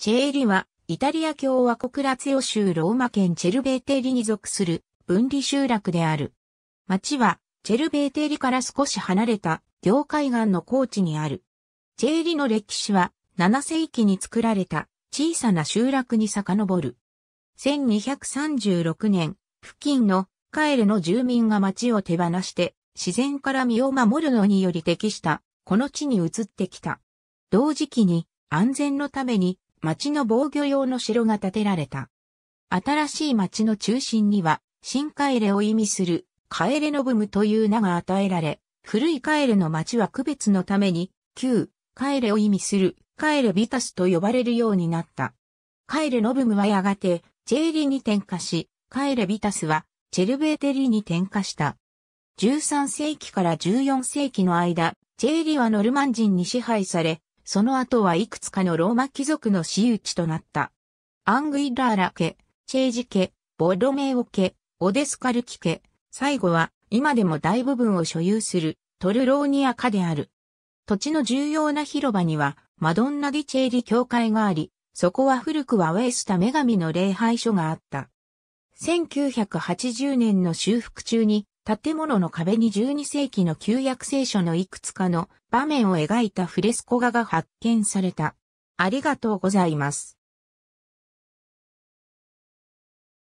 チェーリは、イタリア共和国ラツィオ州ローマ県チェルベーテリに属する分離集落である。町は、チェルベーテリから少し離れた業海岸の高地にある。チェーリの歴史は、7世紀に作られた小さな集落に遡る。1236年、付近のカエルの住民が町を手放して自然から身を守るのにより適したこの地に移ってきた。同時期に安全のために町の防御用の城が建てられた。新しい町の中心には、新カエレを意味する、カエレノブムという名が与えられ、古いカエレの町は区別のために、旧、カエレを意味する、カエレビタスと呼ばれるようになった。カエレノブムはやがて、チェーリに転化し、カエレビタスは、チェルベーテリに転化した。13世紀から14世紀の間、チェーリはノルマン人に支配され、その後はいくつかのローマ貴族の私有地となった。アングイラーラ家、チェージ家、ボロメオ家、オデスカルキ家、最後は今でも大部分を所有するトルローニア家である。土地の重要な広場にはマドンナ・ディ・チェーリ教会があり、そこは古くはウェスタ女神の礼拝所があった。1980年の修復中に建物の壁に12世紀の旧約聖書のいくつかの場面を描いたフレスコ画が発見された。ありがとうございます。